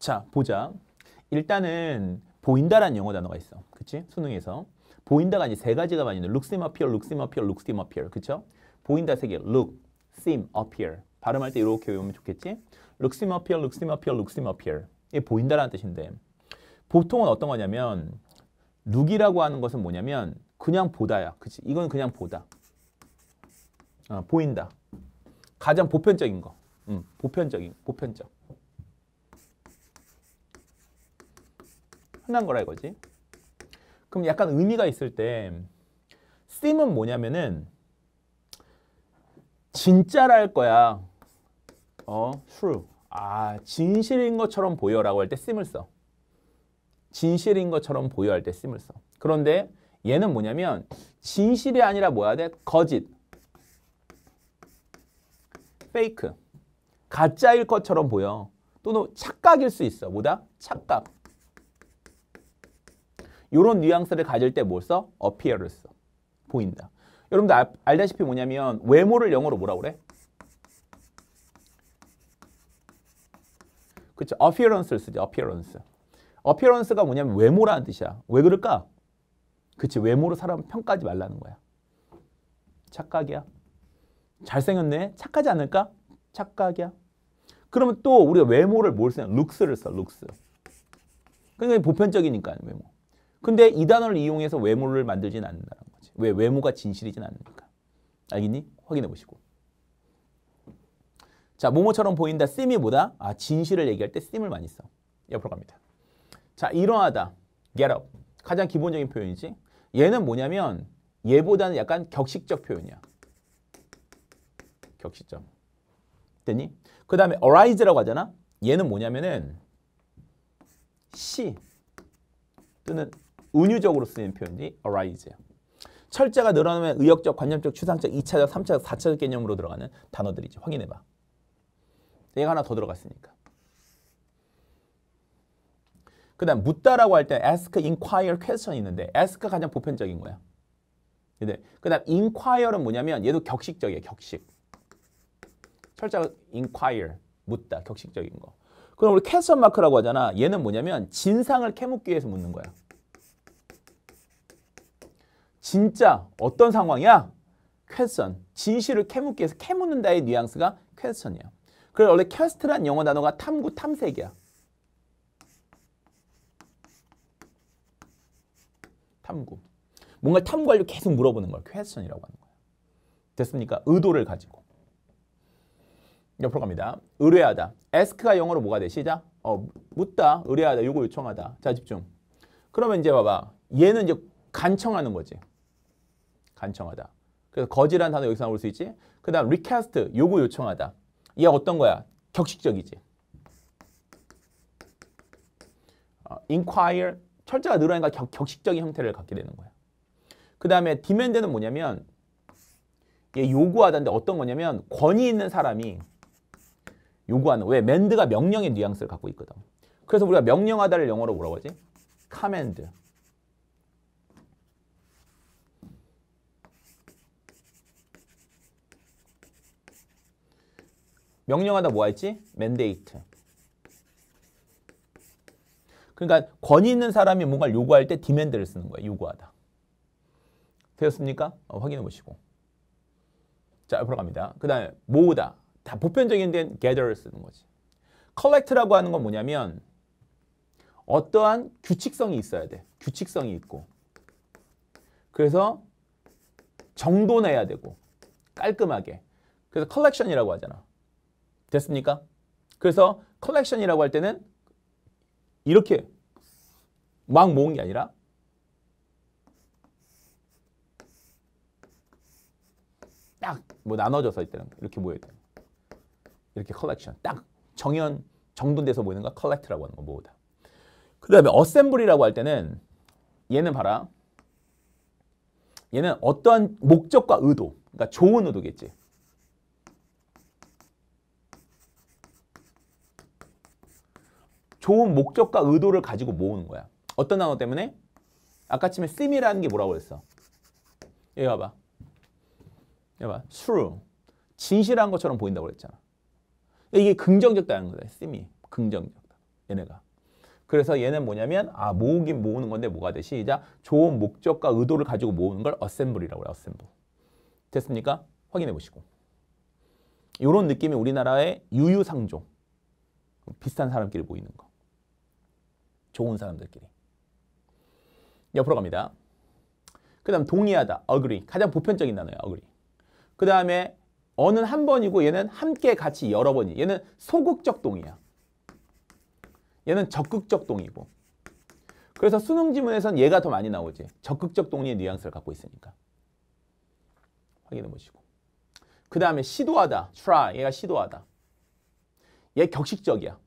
자, 보자. 일단은 보인다라는 영어 단어가 있어. 그치? 수능에서. 보인다가 이제 세 가지가 많이 있는 looks seem appear, looks seem appear, looks seem appear. 그쵸? 보인다 세 개. look, seem, appear. 발음할 때 이렇게 외우면 좋겠지? look seem appear, look seem appear, look seem appear. 이게 보인다라는 뜻인데 보통은 어떤 거냐면 look이라고 하는 것은 뭐냐면 그냥 보다야. 그치? 이건 그냥 보다. 어, 보인다. 가장 보편적인 거. 음, 보편적인, 보편적. 끝난 거라 이거지. 그럼 약간 의미가 있을 때 씀은 뭐냐면은 진짜랄 거야. 어, true. 아, 진실인 것처럼 보여라고 할때 씀을 써. 진실인 것처럼 보여 할때 씀을 써. 그런데 얘는 뭐냐면 진실이 아니라 뭐야 돼? 거짓. 페이크. 가짜일 것처럼 보여. 또는 착각일 수 있어. 뭐다? 착각. 이런 뉘앙스를 가질 때뭘 뭐 써? appear를 써. 보인다. 여러분들 아, 알다시피 뭐냐면 외모를 영어로 뭐라 그래? 그렇 appearance를 쓰죠. appearance. appearance가 뭐냐면 외모라는 뜻이야. 왜 그럴까? 그치. 외모로 사람 평가하지 말라는 거야. 착각이야. 잘생겼네? 착하지 않을까? 착각이야. 그러면 또 우리가 외모를 뭘 쓰냐? 룩스를 써, 룩스. 굉장히 보편적이니까, 외모. 근데 이 단어를 이용해서 외모를 만들진 않는다는 거지. 왜 외모가 진실이진 않으니까. 알겠니? 확인해 보시고. 자, 모모처럼 보인다. 씀이 뭐다? 아, 진실을 얘기할 때 씀을 많이 써. 옆으로 갑니다. 자, 일어나다. get up. 가장 기본적인 표현이지. 얘는 뭐냐면 얘보다는 약간 격식적 표현이야. 격식적. 됐니? 그 다음에 arise라고 하잖아. 얘는 뭐냐면은 시 또는 은유적으로 쓰이는 표현이 arise예요. 철자가 늘어나면 의역적, 관념적, 추상적, 2차적, 3차적, 4차적 개념으로 들어가는 단어들이죠. 확인해봐. 얘가 하나 더 들어갔으니까. 그 다음 묻다라고 할 때 ask, inquire, question 있는데 ask가 가장 보편적인 거야. 그 다음 inquire는 뭐냐면 얘도 격식적이에요. 격식. 철자가 inquire, 묻다, 격식적인 거. 그럼 우리 캐스 마크라고 하잖아. 얘는 뭐냐면 진상을 캐묻기 위해서 묻는 거야. 진짜 어떤 상황이야? 퀘스천. 진실을 캐묻기 위해서 캐묻는다의 뉘앙스가 퀘스천이야. 그래서 원래 퀘스트란 영어 단어가 탐구, 탐색이야. 탐구. 뭔가 탐구하려 계속 물어보는 걸 퀘스천이라고 하는 거야. 됐습니까? 의도를 가지고. 옆으로 갑니다. 의뢰하다. ask가 영어로 뭐가 돼? 시작. 어, 묻다, 의뢰하다, 요거 요청하다. 자, 집중. 그러면 이제 봐봐. 얘는 이제 간청하는 거지. 간청하다. 그래서 거지라는 단어 여기서 나올 수 있지. 그 다음 리퀘스트 요구 요청하다. 이게 어떤 거야? 격식적이지. 어, inquire 철자가 늘어나니까 격, 격식적인 형태를 갖게 되는 거야. 그 다음에 demand는 뭐냐면 이게 요구하다인데 어떤 거냐면 권위 있는 사람이 요구하는 왜? 맨드가 명령의 뉘앙스를 갖고 있거든. 그래서 우리가 명령하다를 영어로 뭐라고 하지? command. 명령하다 뭐할지 mandate. 그러니까 권위 있는 사람이 뭔가를 요구할 때 demand를 쓰는 거예요. 요구하다. 되었습니까? 어, 확인해 보시고. 자, 앞으로 갑니다. 그 다음에 모으다. 다 보편적인 데 gather를 쓰는 거지. collect라고 하는 건 뭐냐면 어떠한 규칙성이 있어야 돼. 규칙성이 있고. 그래서 정돈해야 되고 깔끔하게. 그래서 컬렉션이라고 하잖아. 됐습니까? 그래서 컬렉션이라고 할 때는 이렇게 막 모은 게 아니라 딱 뭐 나눠져서 있다는 거 이렇게 모여야 돼 이렇게 컬렉션 딱 정연 정돈돼서 모이는 거 컬렉트라고 하는 거 모으다 그 다음에 어셈블이라고 할 때는 얘는 봐라 얘는 어떠한 목적과 의도 그러니까 좋은 의도겠지 좋은 목적과 의도를 가지고 모으는 거야. 어떤 단어 때문에? 아까침에 씀이라는 게 뭐라고 그랬어? 여기 봐봐. 여기 봐. true. 진실한 것처럼 보인다고 그랬잖아. 이게 긍정적다는 거다. 씀이. 긍정적다. 얘네가. 그래서 얘는 뭐냐면 아 모으긴 모으는 건데 뭐가 되 시작. 좋은 목적과 의도를 가지고 모으는 걸 어셈블이라고 해요. 어셈블. 됐습니까? 확인해 보시고. 이런 느낌이 우리나라의 유유상종. 비슷한 사람끼리 보이는 거. 좋은 사람들끼리. 옆으로 갑니다. 그 다음 동의하다, agree. 가장 보편적인 단어예요, agree. 그 다음에 어는 한 번이고 얘는 함께 같이 여러 번이. 얘는 소극적 동의야. 얘는 적극적 동의고. 그래서 수능 지문에선 얘가 더 많이 나오지. 적극적 동의의 뉘앙스를 갖고 있으니까. 확인해 보시고. 그 다음에 시도하다, try. 얘가 시도하다. 얘 격식적이야.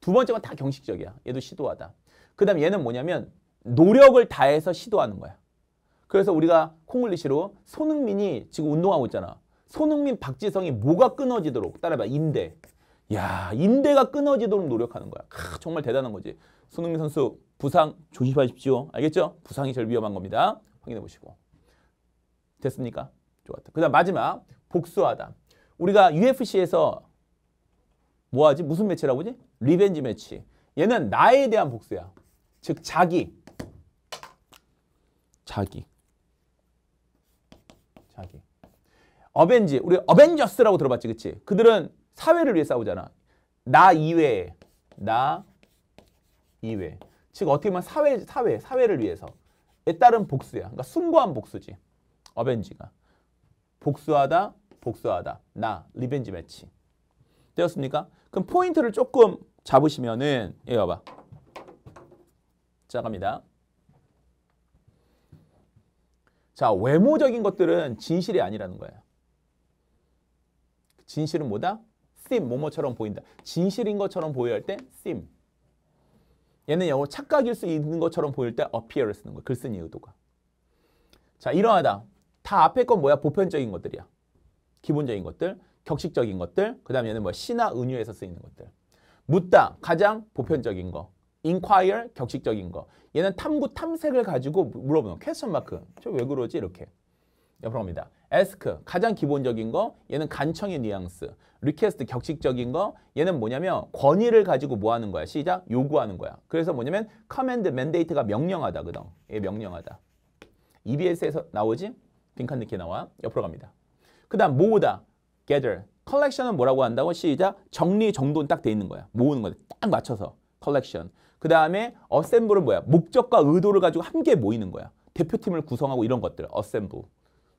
두 번째가 다 경식적이야. 얘도 시도하다. 그 다음 얘는 뭐냐면 노력을 다해서 시도하는 거야. 그래서 우리가 콩글리시로 손흥민이 지금 운동하고 있잖아. 손흥민, 박지성이 뭐가 끊어지도록 따라해봐. 인대. 야 인대가 끊어지도록 노력하는 거야. 크, 정말 대단한 거지. 손흥민 선수 부상 조심하십시오. 알겠죠? 부상이 제일 위험한 겁니다. 확인해 보시고. 됐습니까? 좋았다. 그 다음 마지막 복수하다. 우리가 UFC에서 뭐하지? 무슨 매치라고 하지? 리벤지 매치. 얘는 나에 대한 복수야. 즉 자기 자기 자기 어벤지 우리 어벤져스라고 들어봤지 그치 그들은 사회를 위해 싸우잖아 나 이외에 나 이외 즉 어떻게 보면 사회 사회 사회를 위해서에 따른 복수야 그러니까 숭고한 복수지 어벤지가 복수하다 복수하다 나 리벤지 매치 되었습니까 그럼 포인트를 조금 잡으시면은 이거 봐 시작합니다. 자, 외모적인 것들은 진실이 아니라는 거예요. 진실은 뭐다? 심, 뭐뭐처럼 보인다. 진실인 것처럼 보여야 할때 심. 얘는 영어 착각일 수 있는 것처럼 보일 때 appear를 쓰는 거예요 글쓴이 의도가. 자, 이러하다. 다 앞에 건 뭐야? 보편적인 것들이야. 기본적인 것들, 격식적인 것들, 그 다음에 얘는 뭐 신화, 은유에서 쓰이는 것들. 묻다, 가장 보편적인 거. inquire 격식적인 거. 얘는 탐구 탐색을 가지고 물어보는 퀘스천 마크. 저왜 그러지 이렇게. 옆으로 갑니다. ask 가장 기본적인 거. 얘는 간청의 뉘앙스. request 격식적인 거. 얘는 뭐냐면 권위를 가지고 뭐 하는 거야? 시작 요구하는 거야. 그래서 뭐냐면 command mandate가 명령하다 그다. 얘 명령하다. EBS에서 나오지? 빈칸 늦게 나와. 옆으로 갑니다. 그다음 모으다. gather. 컬렉션은 뭐라고 한다고? 시작 정리 정돈 딱 돼 있는 거야. 모으는 거야. 딱 맞춰서 컬렉션. 그 다음에 어셈블은 뭐야? 목적과 의도를 가지고 함께 모이는 거야. 대표팀을 구성하고 이런 것들. 어셈블.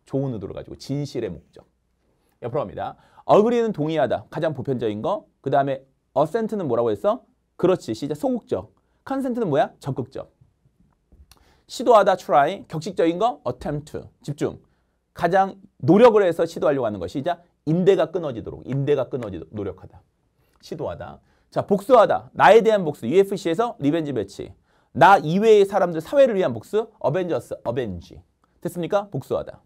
좋은 의도를 가지고 진실의 목적. 옆으로 갑니다. 어그리는 동의하다. 가장 보편적인 거. 그 다음에 어센트는 뭐라고 했어? 그렇지. 시작. 소극적. 컨센트는 뭐야? 적극적. 시도하다 try. 격식적인 거 attempt. 집중. 가장 노력을 해서 시도하려고 하는 것이 시작. 인대가 끊어지도록. 인대가 끊어지도록 노력하다. 시도하다. 자, 복수하다. 나에 대한 복수. UFC에서 리벤지 배치나 이외의 사람들 사회를 위한 복수. 어벤져스, 어벤지. 됐습니까? 복수하다.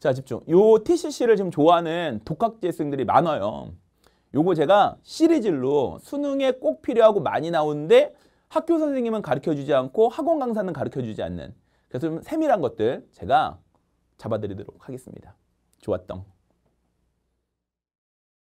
자, 집중. 요 TCC를 지금 좋아하는 독학재생들이 많아요. 요거 제가 시리즈로 수능에 꼭 필요하고 많이 나오는데 학교 선생님은 가르쳐주지 않고 학원 강사는 가르쳐주지 않는 그래서 좀 세밀한 것들 제가 잡아드리도록 하겠습니다. 좋았던